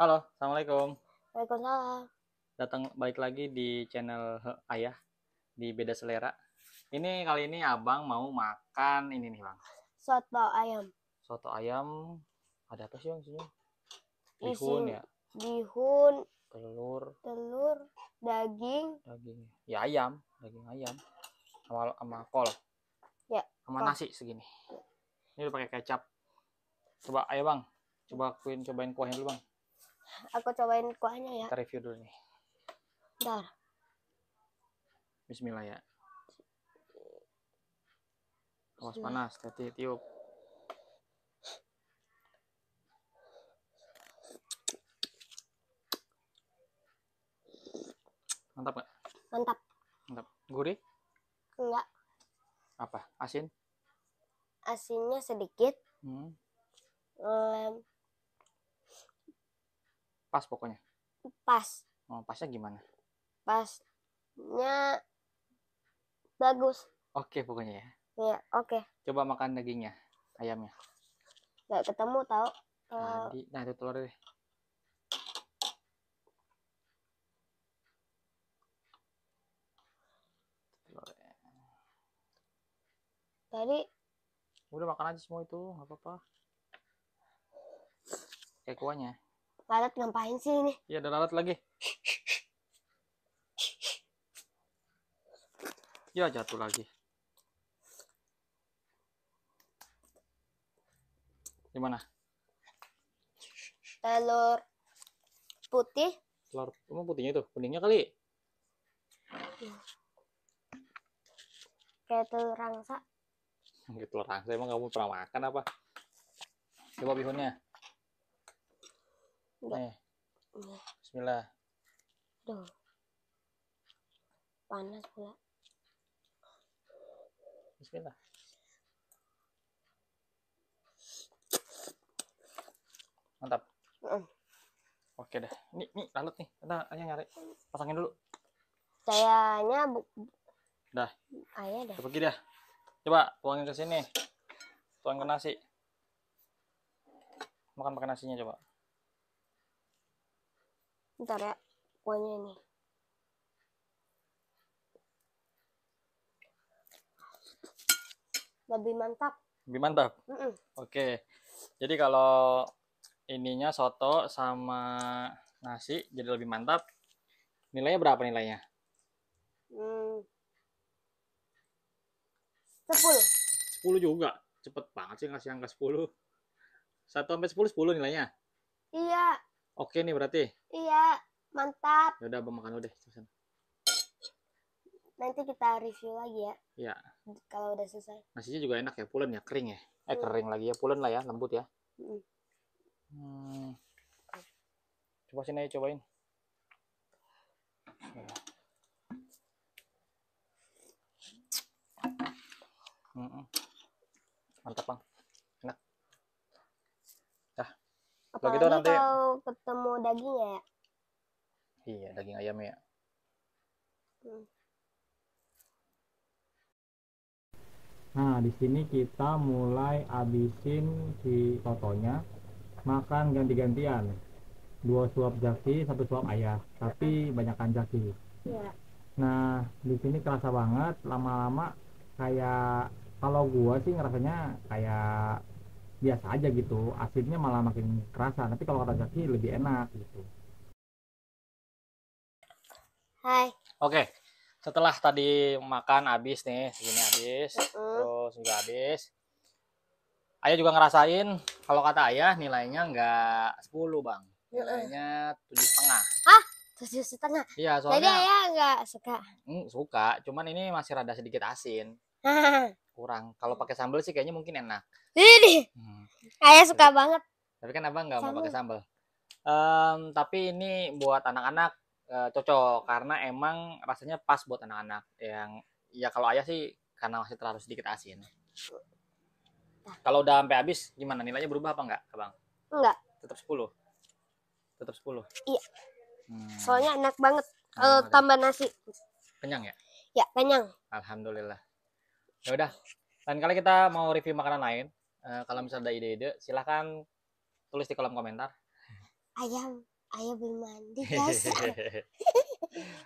Halo, assalamualaikum. Waalaikumsalam. Datang balik lagi di channel Ayah di Beda Selera. Ini kali ini abang mau makan ini nih bang. Soto ayam. Soto ayam. Ada apa sih bang sini? Bihun ya. Bihun. Telur. Telur. Daging. Daging. Ya ayam. Daging ayam. Sama, sama kol. Ya. Sama kol. nasi segini. Ini udah pakai kecap. Coba ayo bang. Coba akuin cobain kuahnya dulu bang. Aku cobain kuahnya ya. Kita review dulu nih. Bentar. Bismillah ya. Awas panas, hati tiup. Mantap gak? Mantap. Mantap. Gurih? Enggak. Apa? Asin? Asinnya sedikit. Hmm. Um, Pas pokoknya. Pas. Oh, pasnya gimana? Pasnya bagus. Oke okay, pokoknya ya. Iya, oke. Okay. Coba makan dagingnya, ayamnya. nggak ketemu tau. Nah, uh... nah itu telur deh. Tadi udah makan aja semua itu, nggak apa-apa. Kayak kuahnya. Lalat ngapain sih ini? Iya, ada lalat lagi. Ya, jatuh lagi. Gimana? Telur putih. Telur, emang putihnya itu? Kuningnya kali? Kayak telur rangsa. Kayak telur rangsa, emang kamu pernah makan apa? Coba bihunnya. Bismillah. Duh. Panas pula. Bismillah. Mantap. Mm. Oke deh. Ini nih lalut nih. Kita ayah nyari. Pasangin dulu. Sayanya bu Dah. Ayah dah. pergi dah. Coba tuangin ke sini. Tuangin ke nasi. Makan pakai nasinya coba. Bentar ya, kuahnya ini. Lebih mantap. Lebih mantap? Mm -mm. Oke. Jadi kalau ininya soto sama nasi jadi lebih mantap. Nilainya berapa nilainya? Hmm. 10. 10 juga. Cepet banget sih ngasih angka 10. 1 sampai 10 10 nilainya. Iya. Oke nih berarti. Iya, mantap. Ya udah abang makan udah. Nanti kita review lagi ya. Iya. Kalau udah selesai. Nasinya juga enak ya, pulen ya, kering ya. Eh kering lagi ya, pulen lah ya, lembut ya. Hmm. hmm. Coba sini aja cobain. Hmm. Mantap bang. Gitu Apalagi gitu nanti kalau ketemu dagingnya ya. Iya, daging ayam ya. Hmm. Nah, di sini kita mulai abisin si sotonya makan ganti-gantian. Dua suap jaki, satu suap ayah, tapi banyakkan jaki. Iya. Nah, di sini kerasa banget lama-lama kayak kalau gua sih ngerasanya kayak biasa aja gitu asinnya malah makin kerasa tapi kalau kata Zaki lebih enak gitu Hai oke okay. setelah tadi makan habis nih segini habis uh -uh. terus juga habis Ayah juga ngerasain kalau kata ayah nilainya nggak 10 bang nilainya tujuh setengah Hah? tujuh setengah iya soalnya jadi ayah nggak suka hmm, suka cuman ini masih rada sedikit asin kurang. Kalau hmm. pakai sambal sih kayaknya mungkin enak. Ini, hmm. ayah suka tapi, banget. Tapi kan abang nggak mau pakai sambal. Um, tapi ini buat anak-anak uh, cocok karena emang rasanya pas buat anak-anak. Yang ya kalau ayah sih karena masih terlalu sedikit asin. Kalau udah sampai habis gimana nilainya berubah apa enggak, Abang? Enggak. Tetap 10. Tetap sepuluh. Iya. Hmm. Soalnya enak banget kalau eh, ya? tambah nasi. Kenyang ya? Ya, kenyang. Alhamdulillah. Ya udah, dan kali kita mau review makanan lain. Uh, kalau misalnya ada ide-ide, silahkan tulis di kolom komentar. Ayam, ayam belum mandi guys.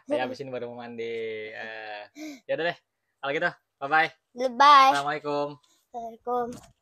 ayam sini baru mau mandi. Uh, ya udah deh, kalau gitu, bye bye. Bye. Assalamualaikum. Assalamualaikum.